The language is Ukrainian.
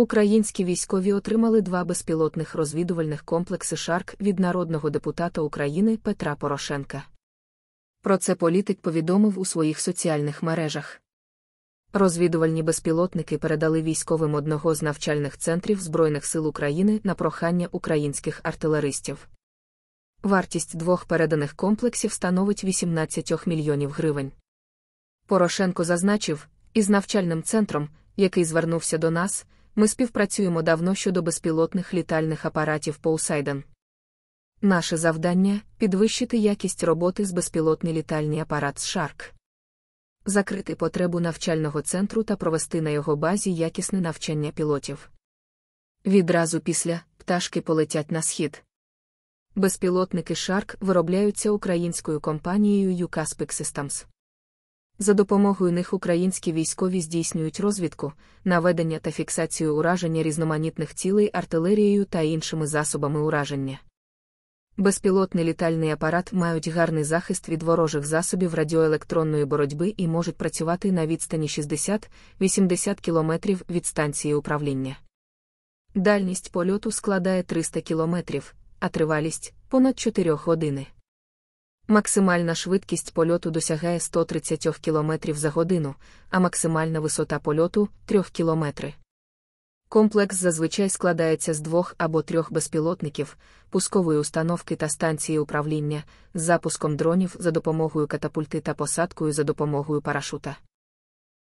Українські військові отримали два безпілотних розвідувальних комплекси Шарк від народного депутата України Петра Порошенка. Про це політик повідомив у своїх соціальних мережах. Розвідувальні безпілотники передали військовим одного з навчальних центрів Збройних сил України на прохання українських артилеристів. Вартість двох переданих комплексів становить 18 мільйонів гривень. Порошенко зазначив, із навчальним центром, який звернувся до нас, ми співпрацюємо давно щодо безпілотних літальних апаратів Поусайден. Наше завдання підвищити якість роботи з безпілотний літальний апарат Шарк, закрити потребу навчального центру та провести на його базі якісне навчання пілотів. Відразу після пташки полетять на схід. Безпілотники Шарк виробляються українською компанією UK Systems. За допомогою них українські військові здійснюють розвідку, наведення та фіксацію ураження різноманітних цілей артилерією та іншими засобами ураження. Безпілотний літальний апарат мають гарний захист від ворожих засобів радіоелектронної боротьби і можуть працювати на відстані 60-80 кілометрів від станції управління. Дальність польоту складає 300 кілометрів, а тривалість понад 4 години. Максимальна швидкість польоту досягає 130 км за годину, а максимальна висота польоту 3 км. Комплекс зазвичай складається з двох або трьох безпілотників, пускової установки та станції управління з запуском дронів за допомогою катапульти та посадкою за допомогою парашута.